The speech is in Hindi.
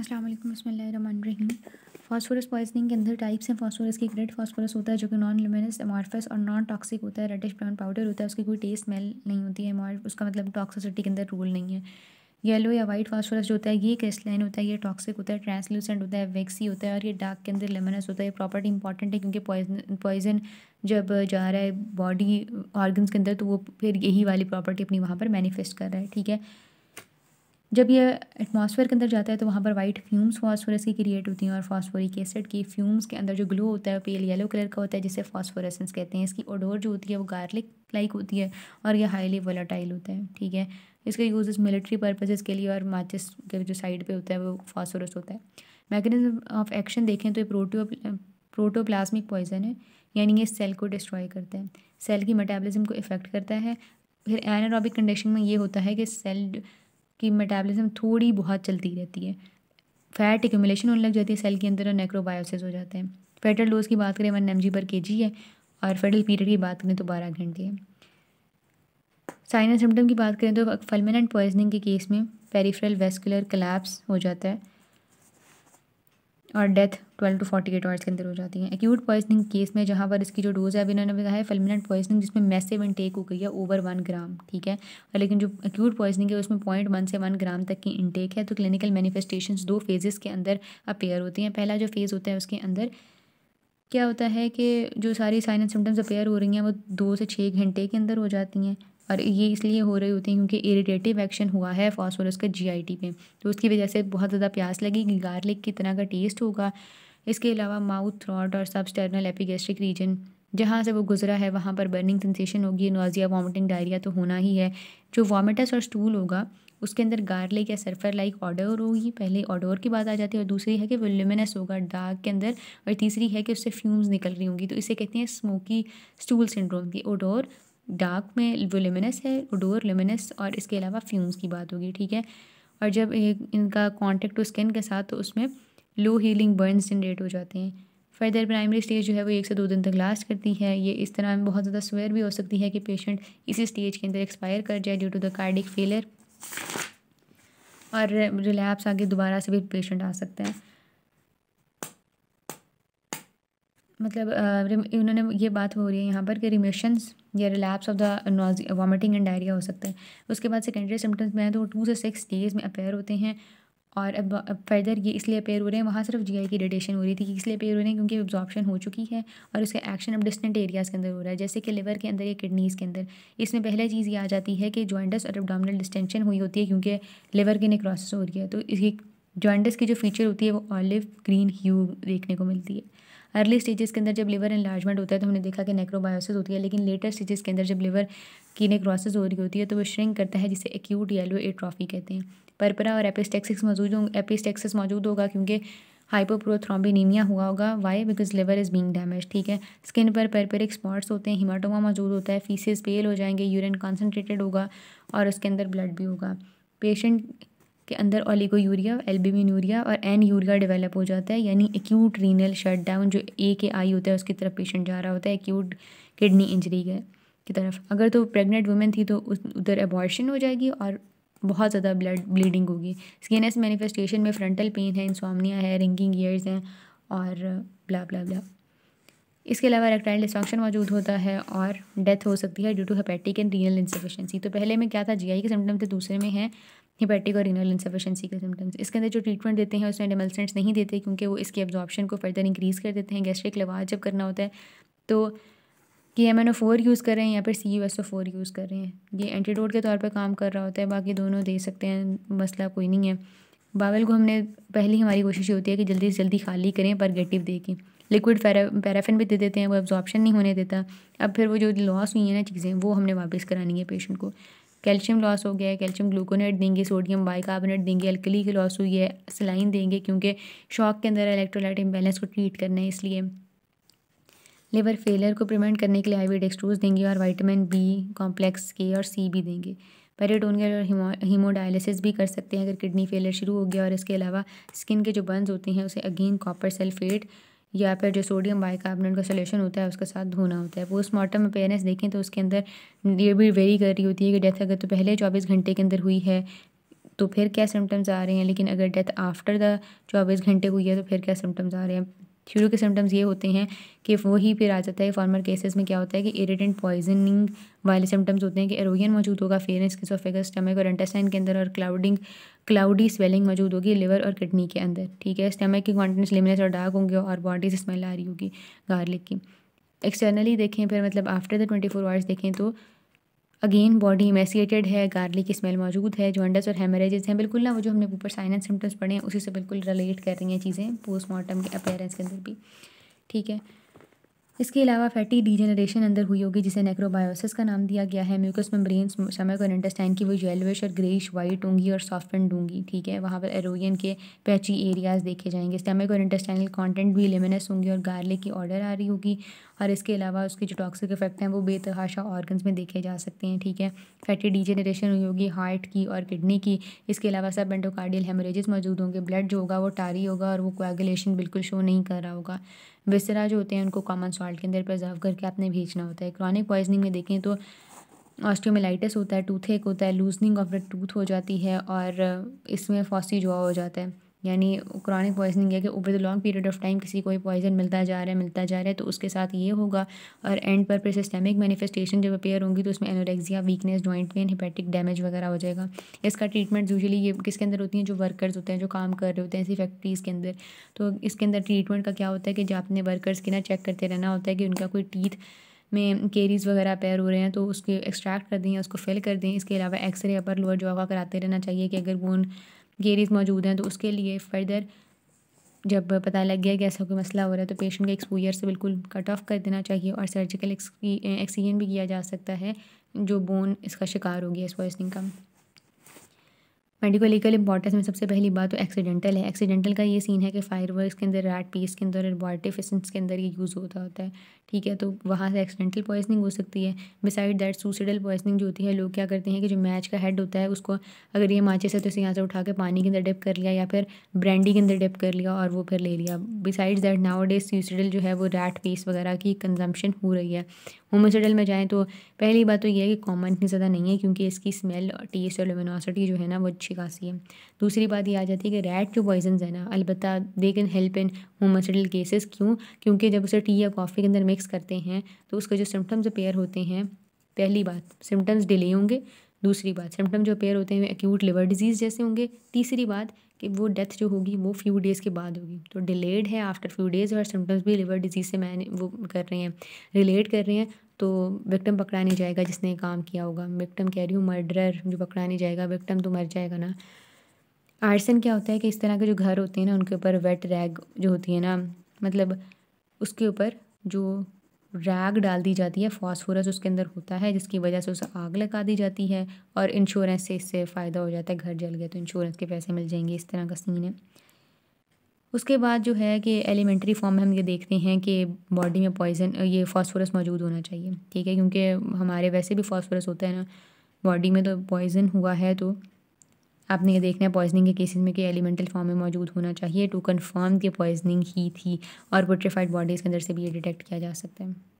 अस्सलाम फास्फोरस पॉइजनिंग के अंदर टाइप्स हैं फास्फोरस की ग्रेड फास्फोरस होता है जो कि नॉन लुमिनस एमॉर्फस और नॉन टॉक्सिक होता है रेडिश ब्राउन पाउडर होता है उसकी कोई टेस्ट स्मेल नहीं होती है एमॉर्फ उसका मतलब टॉक्सिसिटी के अंदर रोल नहीं है येलो या वाइट फास्फोरस जो होता है ये क्रिस्टलाइन होता है ये टॉक्सिक होता है ट्रांसल्यूसेंट होता है वैक्सी होता है और ये डार्क के अंदर लेमनस होता है ये प्रॉपर्टी इंपॉर्टेंट है क्योंकि पॉइजन पॉइजन जब जा रहा है बॉडी ऑर्गन्स के अंदर तो वो फिर यही वाली प्रॉपर्टी अपनी वहाँ पर मैनिफेस्ट कर रहा है ठीक है जब ये एटमॉस्फेयर के अंदर जाता है तो वहाँ पर वाइट फ्यूम्स फॉस्फोरस की क्रिएट होती हैं और फॉस्फोरिक एसिड की फ्यूम्स के अंदर जो ग्लो होता है वो पेल येलो कलर का होता है जिसे फॉस्फोरेसेंस कहते हैं इसकी ओडोर जो होती है वो गार्लिक लाइक होती है और ये हाईली वोलाटाइल होता है ठीक है इसका यूज़ मिलिट्री पर्पजेज़ के लिए और माचिस के जो साइड पर होता है वो फॉस्फोरस होता है मैकेनिज्म ऑफ एक्शन देखें तो ये प्रोटो प्रोटोप्लाज्मिक पॉइजन है यानी ये सेल को डिस्ट्रॉय करता है सेल की मेटाबॉलिज्म को इफ़ेक्ट करता है फिर एनारोबिक कंडीशन में ये होता है कि सेल कि मेटाबॉलिज्म थोड़ी बहुत चलती रहती है फैट एक्यूमुलेशन होने लग जाती है सेल के अंदर और नेक्रोबायोसिस हो जाते हैं फेटल डोज की बात करें वन एम जी पर के जी है और फेटल पीरियड की बात करें तो बारह घंटे है साइनस सिम्टम की बात करें तो फलमिनेंट पॉइजनिंग के केस में पेरीफ्रल वेस्कुलर कलेप्स हो जाता है और डेथ 12 टू 48 एट आवर्स के अंदर हो जाती है एक्यूट पॉइजनिंग केस में जहाँ पर इसकी जो डोज है अभी इन्होंने कहा है फिल्मिनेट पॉइजनिंग जिसमें मैसेव इनटेक हो गई है ओवर वन ग्राम ठीक है और लेकिन जो एक्यूट पॉइजनिंग है उसमें पॉइंट वन से वन ग्राम तक की इनटेक है तो क्लिनिकल मैनिफेस्टेशन दो फेजेस के अंदर अपेयर होती हैं पहला जो फेज़ होता है उसके अंदर क्या होता है कि जो सारी साइन एंड सिम्टम्स अपेयर हो रही हैं वो दो से छः घंटे के अंदर हो जाती हैं और ये इसलिए हो रही होती है क्योंकि इरीटेटिव एक्शन हुआ है फॉस्फोरस का टी पे तो उसकी वजह से बहुत ज़्यादा प्यास लगेगी गार्लिक की तरह का टेस्ट होगा इसके अलावा माउथ थ्रॉट और सबस्टर्नल एपिगेस्ट्रिक रीजन जहाँ से वो गुजरा है वहाँ पर बर्निंग सेंसेशन होगी नोजिया वॉमिटिंग डायरिया तो होना ही है जो वॉमिटस और स्टूल होगा उसके अंदर गार्लिक या सर्फर लाइक ऑडोर होगी पहले ऑडोर की बात आ जाती है और दूसरी है कि वो ल्यूमिनस होगा डार्क के अंदर और तीसरी है कि उससे फ्यूम्स निकल रही होंगी तो इसे कहते हैं स्मोकी स्टूल सिंड्रोम की ओडोर डार्क में वो लेमिनस है डोर लेमिनस और इसके अलावा फ्यूम्स की बात होगी ठीक है और जब इनका कॉन्टेक्ट टू स्किन के साथ तो उसमें लो हीलिंग बर्न्स जनरेट हो जाते हैं फर्दर प्राइमरी स्टेज जो है वो एक से दो दिन तक लास्ट करती है ये इस तरह में बहुत ज़्यादा स्वेयर भी हो सकती है कि पेशेंट इसी स्टेज के अंदर एक्सपायर कर जाए due to the cardiac failure और रिलैप्स आगे दोबारा से भी पेशेंट आ सकता है मतलब उन्होंने ये बात हो रही है यहाँ पर कि रिमेशंस या relapse of the nausea vomiting and diarrhoea हो सकता है उसके बाद सेकेंडरी सिम्टम्स में है तो टू से सिक्स डेज में अपेयर होते हैं और अब, फर्दर ये इसलिए अपेयर हो रहे हैं वहाँ सिर्फ आई की रेडिएशन हो रही थी इसलिए अपेयर हो रहे हैं क्योंकि एब्जॉर्प्शन हो चुकी है और उसका एक्शन अब डिस्टेंट एरियाज़ के अंदर हो रहा है जैसे कि लिवर के अंदर या किडनीज़ के अंदर इसमें पहले चीज़ ये आ जाती है कि जॉइंटस और एबडामिनल डिस्टेंशन हुई होती है क्योंकि लिवर की नेक्रोसिस हो रही है तो इसकी जॉइंटस की जो फीचर होती है वो ऑलिव ग्रीन ह्यू देखने को मिलती है अर्ली स्टेजेस के अंदर जब लिवर इन्लार्जमेंट होता है तो हमने देखा कि नेक्रोबायोसिस होती है लेकिन लेटर स्टेजेस के अंदर जब लिवर की नेक्रोसिस हो रही होती है तो वो श्रिंक करता है जिसे एक्यूट येलो एट्रॉफी कहते हैं परपरा और एपिस्टेक्सिस मौजूद होंगे एपिस्टेक्सिस मौजूद होगा क्योंकि हाइपोप्रोथ्रोम्बिनीमिया हुआ होगा why because liver is being damage ठीक है स्किन पर परपेरिक स्पॉट्स होते हैं हिमाटोमा मौजूद होता है फीसेस पेल हो जाएंगे यूरिन कॉन्सेंट्रेटेड होगा और उसके अंदर ब्लड भी होगा पेशेंट के अंदर यूरिया एल्बिमिन यूरिया और एन यूरिया डेवलप हो जाता है यानी एक्यूट रीनल शट डाउन जो ए के आई होता है उसकी तरफ पेशेंट जा रहा होता है एक्यूट किडनी इंजरी के की तरफ अगर तो प्रेग्नेंट वुमेन थी तो उधर एबॉर्शन हो जाएगी और बहुत ज़्यादा ब्लड ब्लीडिंग होगी स्किन एस मैनिफेस्टेशन में फ्रंटल पेन है इंसोमनिया है रिंगिंग ईयर्स हैं और ब्ला ब्ला ब्ला इसके अलावा रेक्टाइल डिस्ट्रक्शन मौजूद होता है और डेथ हो सकती है due to hepatic and renal insufficiency तो पहले में क्या था जीआई के सिम्टम थे दूसरे में है हिपेटिक और रिनल इन्सफिशेंसी के सिम्टम्स इसके अंदर जो ट्रीटमेंट देते हैं उसमें डेमलसेंट्स नहीं देते क्योंकि वो इसकी एब्जॉर्प्शन को फर्दर इंक्रीज़ कर देते हैं गैस्ट्रिक लवाज जब करना होता है तो कि M N O four use कर रहे हैं या फिर C U S O four use कर रहे हैं ये एंटीडोट के तौर पर काम कर रहा होता है बाकी दोनों दे सकते हैं मसला कोई नहीं है बावल को हमने पहली हमारी कोशिश होती है कि जल्दी से जल्दी खाली करें पर गेटिव दे के लिक्विड पैराफिन भी दे देते हैं वो एब्जॉर्प्शन नहीं होने देता अब फिर वो जो लॉस हुई है ना चीज़ें वो हमने वापस करानी है पेशेंट को कैल्शियम लॉस हो गया है कैल्शियम ग्लूकोनेट देंगे सोडियम बाइकार्बोनेट देंगे अल्कली की लॉस हुई है सलाइन देंगे क्योंकि शॉक के अंदर इलेक्ट्रोलाइट इम्बेलेंस को ट्रीट करना है इसलिए लिवर फेलियर को प्रिवेंट करने के लिए आईवी डेक्सट्रोज देंगे और वाइटामिन बी कॉम्प्लेक्स के और सी भी देंगे पेरेटोन के और हीमोडायलिसिस भी कर सकते हैं अगर किडनी फेलियर शुरू हो गया और इसके अलावा स्किन के जो बर्न्स होते हैं उसे अगेन कॉपर सल्फेट या फिर जो सोडियम बाइकार्बोनेट का सोल्यूशन होता है उसके साथ धोना होता है पोस्टमार्टम पेरेंस देखें तो उसके अंदर ये भी वेरी कर रही होती है कि डेथ अगर तो पहले चौबीस घंटे के अंदर हुई है तो फिर क्या सिम्टम्स आ रहे हैं लेकिन अगर डेथ आफ्टर द चौबीस घंटे हुई है तो फिर क्या सिम्टम्स आ रहे हैं शुरू के सिम्टम्स ये होते हैं कि वही फिर आ जाता है फॉर्मर केसेस में क्या होता है कि इरिटेंट पॉइजनिंग वाले सिम्टम्स होते हैं कि एरोगियन मौजूद होगा फेरेंस किसोफेगस स्टमक और इंटेस्टाइन के अंदर और क्लाउडिंग क्लाउडी स्वेलिंग मौजूद होगी लिवर और किडनी के अंदर ठीक है स्टमक की कॉन्टेंट्स लिमिनस और डार्क होंगे और बॉडी से स्मेल आ रही होगी गार्लिक की एक्सटर्नली देखें फिर मतलब after the twenty four hours देखें तो अगेन बॉडी इमेसिएटेड है गार्लिक की स्मेल मौजूद है जॉन्डस और हेमरेजेस हैं बिल्कुल ना वो जो हमने ऊपर साइन एंड सिम्टम्स पढ़े हैं उसी से बिल्कुल रिलेट कर रही हैं चीज़ें पोस्टमार्टम के अपेयरेंस के अंदर भी ठीक है इसके अलावा फैटी डिजेनरेशन अंदर हुई होगी जिसे नेक्रोबायोसिस का नाम दिया गया है म्यूकस मेम्ब्रेन समय और अंडरस्टैंड की वो येलोइश और ग्रेइश वाइट होंगी और सॉफ्टेंड होंगी ठीक है वहाँ पर एरोवियन के पैची एरियाज देखे जाएंगे स्टमक और इंटेस्टाइनल कंटेंट भी लेमिनस होंगी और गार्लिक की ऑर्डर आ रही होगी और इसके अलावा उसके जो टॉक्सिक इफेक्ट हैं वो बेतहाशा ऑर्गन्स में देखे जा सकते हैं ठीक है फैटी डिजेनरेशन हुई होगी हार्ट की और किडनी की इसके अलावा सब एंडोकार्डियल हेमरेजेस मौजूद होंगे ब्लड जो होगा वो टारी होगा और वो कोएगुलेशन बिल्कुल शो नहीं कर रहा होगा विसरा जो होते हैं उनको कॉमन सॉल्ट के अंदर प्रजर्व करके आपने भेजना होता है क्रॉनिक पॉइजनिंग में देखें तो ऑस्टियोमेलाइटिस होता है टूथेक होता है लूजनिंग ऑफ द टूथ हो जाती है और इसमें फॉसी जुआ हो जाता है यानी क्रॉनिक पॉइजनिंग है कि over the long period of time किसी को पॉइजन मिलता जा रहा है मिलता जा रहा है तो उसके साथ ये होगा और एंड पर फिर सिस्टेमिक मैनिफेस्टेशन जब अपेयर होंगी तो उसमें anorexia weakness joint pain hepatic damage वगैरह हो जाएगा इसका ट्रीटमेंट यूजली ये किसके अंदर होती हैं जो वर्कर्स होते हैं जो काम कर रहे होते हैं इसी फैक्ट्रीज़ के अंदर तो इसके अंदर ट्रीटमेंट का क्या होता है कि जो अपने वर्कर्स के ना चेक करते रहना होता है कि उनका कोई टीथ में केरीज वगैरह पैर हो रहे हैं तो उसके एक्सट्रैक्ट कर दें उसको फिल कर दें इसके अलावा एक्सरे अपर लोअर जो कराते रहना चाहिए कि अगर बोन गेरीज मौजूद हैं तो उसके लिए फ़र्दर जब पता लग गया कि ऐसा कोई मसला हो रहा है तो पेशेंट का एक्सपोजर से बिल्कुल कट ऑफ कर देना चाहिए और सर्जिकल एक्सीजन e- e- भी किया जा सकता है जो बोन इसका शिकार हो गया इस पॉइसनिंग का मेडिकल लीगल इंपॉर्टेंस में सबसे पहली बात तो एक्सीडेंटल है एक्सीडेंटल का ये सीन है कि फायर वर्क के अंदर रैट पीस के अंदर बॉर्टिफिसंस के अंदर ये यूज़ होता होता है ठीक है तो वहाँ से एक्सीडेंटल पॉइजनिंग हो सकती है बिसाइड दैट सुसाइडल पॉइजनिंग जो होती है लोग क्या करते हैं कि जो मैच का हेड होता है उसको अगर ये माचे से तो इसे यहाँ से उठा के पानी के अंदर डिप कर लिया या फिर ब्रांडी के अंदर डिप कर लिया और वो फिर ले लिया beside that nowadays suicidal जो है वो रैट पीस वगैरह की कंजम्पशन हो रही है होमोसिडल में जाएँ तो पहली बात तो ये है कि कॉमन इतनी ज़्यादा नहीं है क्योंकि इसकी स्मेल टेस्ट और लुमिनोसिटी जो है ना वो अच्छी खासी है दूसरी बात ये आ जाती है कि रेड जो पॉइजन है ना अलबत्त they can help in homicidal cases क्यों क्योंकि जब उसे टी या कॉफ़ी के अंदर मिक्स करते हैं तो उसके जो सिम्टम्स अपेयर होते हैं पहली बात सिम्टम्स डिले होंगे दूसरी बात सिम्टम जो अपेयर होते हैं एक्यूट लिवर डिजीज़ जैसे होंगे तीसरी बात कि वो डेथ जो होगी वो फ्यू डेज़ के बाद होगी तो डिलेड है आफ्टर फ्यू डेज़ और सिम्टम्स भी लिवर डिजीज़ से मैंने वो कर रहे हैं रिलेट कर रहे हैं तो विक्टम पकड़ा नहीं जाएगा जिसने काम किया होगा विक्टम कह रही हूँ मर्डरर जो पकड़ा नहीं जाएगा विक्टम तो मर जाएगा ना आर्सन क्या होता है कि इस तरह के जो घर होते हैं ना उनके ऊपर वेट रैग जो होती है ना मतलब उसके ऊपर जो राग डाल दी जाती है फॉस्फोरस उसके अंदर होता है जिसकी वजह से उसे आग लगा दी जाती है और इंश्योरेंस से इससे फ़ायदा हो जाता है घर जल गया तो इंश्योरेंस के पैसे मिल जाएंगे इस तरह का सीन है उसके बाद जो है कि एलिमेंट्री फॉर्म में हम ये देखते हैं कि बॉडी में पॉइजन ये फॉस्फोरस मौजूद होना चाहिए ठीक है क्योंकि हमारे वैसे भी फॉस्फोरस होता है ना बॉडी में तो पॉइजन हुआ है तो आपने ये देखना है पॉइजनिंग के केसेस में कि एलिमेंटल फॉर्म में मौजूद होना चाहिए टू कन्फर्म कि पॉइजनिंग ही थी और पोट्रीफाइड बॉडीज़ के अंदर से भी ये डिटेक्ट किया जा सकता है